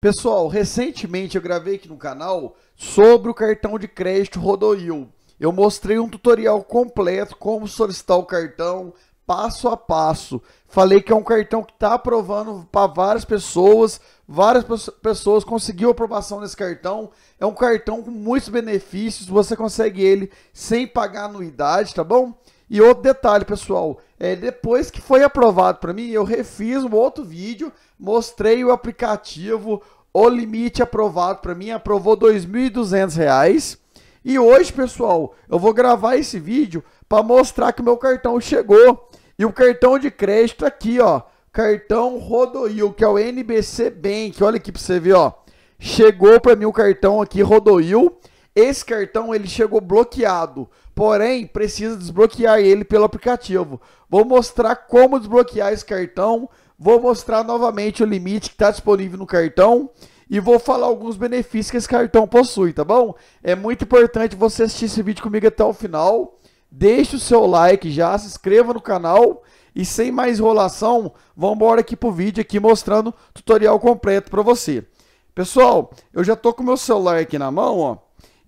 Pessoal, recentemente eu gravei aqui no canal sobre o cartão de crédito Rodoil. Eu mostrei um tutorial completo como solicitar o cartão passo a passo. Falei que é um cartão que está aprovando para várias pessoas, várias pessoas conseguiu aprovação nesse cartão. É um cartão com muitos benefícios, você consegue ele sem pagar anuidade, tá bom? E outro detalhe, pessoal, é, depois que foi aprovado para mim, eu refiz um outro vídeo, mostrei o aplicativo, o limite aprovado para mim, aprovou R$ 2.200. E hoje, pessoal, eu vou gravar esse vídeo para mostrar que o meu cartão chegou. E o cartão de crédito aqui, ó, cartão Rodoil, que é o NBC Bank. Olha aqui para você ver, ó. Chegou para mim o cartão aqui Rodoil. Esse cartão ele chegou bloqueado Porém, precisa desbloquear ele pelo aplicativo. Vou mostrar como desbloquear esse cartão. Vou mostrar novamente o limite que está disponível no cartão. E vou falar alguns benefícios que esse cartão possui, tá bom? É muito importante você assistir esse vídeo comigo até o final. Deixe o seu like já, se inscreva no canal. E sem mais enrolação, vamos embora aqui pro vídeo aqui mostrando tutorial completo para você. Pessoal, eu já tô com meu celular aqui na mão, ó.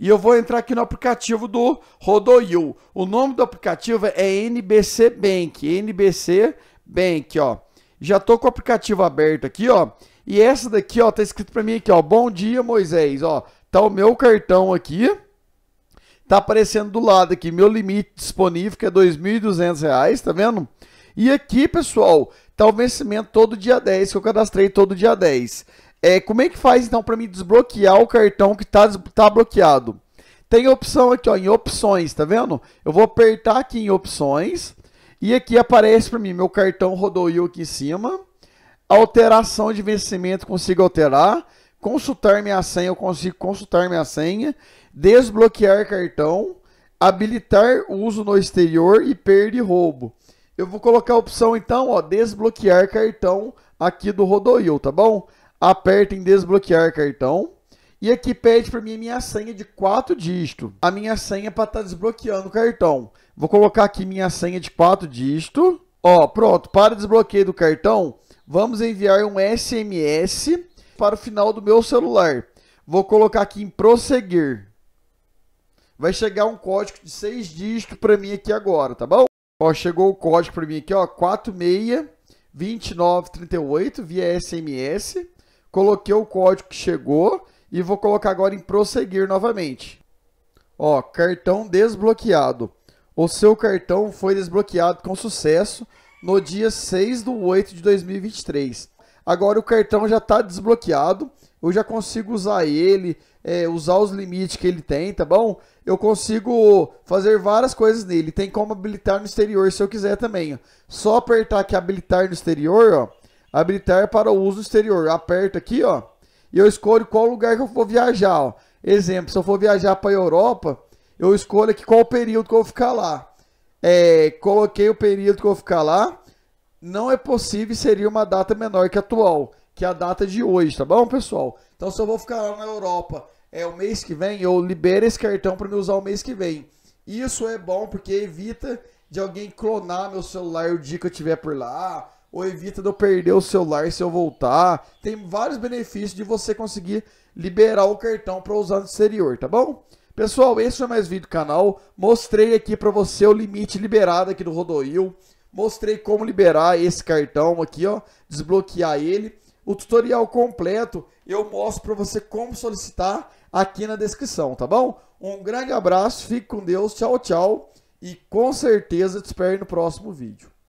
E eu vou entrar aqui no aplicativo do Rodoyu. O nome do aplicativo é NBC Bank. NBC Bank, ó. Já tô com o aplicativo aberto aqui, ó. E essa daqui, ó, tá escrito para mim aqui, ó. Bom dia, Moisés, ó. Tá o meu cartão aqui. Tá aparecendo do lado aqui, meu limite disponível, que é R$ 2.200, tá vendo? E aqui, pessoal, tá o vencimento todo dia 10, que eu cadastrei todo dia 10. É, como é que faz então para me desbloquear o cartão que está tá bloqueado? Tem opção aqui ó, em opções, tá vendo? Eu vou apertar aqui em opções e aqui aparece para mim meu cartão Rodovil aqui em cima. Alteração de vencimento consigo alterar. Consultar minha senha, eu consigo consultar minha senha. Desbloquear cartão. Habilitar uso no exterior e perda e roubo. Eu vou colocar a opção então, ó, desbloquear cartão aqui do Rodoil, tá bom? aperta em desbloquear cartão. E aqui pede para mim a minha senha de quatro dígitos. A minha senha para estar tá desbloqueando o cartão. Vou colocar aqui minha senha de quatro dígitos. Ó, pronto. Para desbloqueio do cartão, vamos enviar um SMS para o final do meu celular. Vou colocar aqui em prosseguir. Vai chegar um código de seis dígitos para mim aqui agora, tá bom? Ó, chegou o código para mim aqui, ó, 462938 via SMS. Coloquei o código que chegou e vou colocar agora em prosseguir novamente. Ó, cartão desbloqueado. O seu cartão foi desbloqueado com sucesso no dia 6 de 8 de 2023. Agora o cartão já está desbloqueado, eu já consigo usar ele, é, usar os limites que ele tem, tá bom? Eu consigo fazer várias coisas nele, tem como habilitar no exterior se eu quiser também. Ó. Só apertar aqui habilitar no exterior, ó Habilitar para o uso exterior. Eu aperto aqui, ó. E eu escolho qual lugar que eu vou viajar, ó. Exemplo, se eu for viajar para a Europa, eu escolho aqui qual período que eu vou ficar lá. É, coloquei o período que eu vou ficar lá. Não é possível seria uma data menor que a atual, que é a data de hoje, tá bom, pessoal? Então, se eu vou ficar lá na Europa é o mês que vem, eu libero esse cartão para me usar o mês que vem. Isso é bom porque evita de alguém clonar meu celular o dia que eu estiver por lá, ou evita de eu perder o celular se eu voltar. Tem vários benefícios de você conseguir liberar o cartão para usar no exterior, tá bom? Pessoal, esse foi mais vídeo do canal. Mostrei aqui para você o limite liberado aqui do Rodoil. Mostrei como liberar esse cartão aqui, ó, desbloquear ele. O tutorial completo eu mostro para você como solicitar aqui na descrição, tá bom? Um grande abraço, fique com Deus, tchau, tchau. E com certeza te espero no próximo vídeo.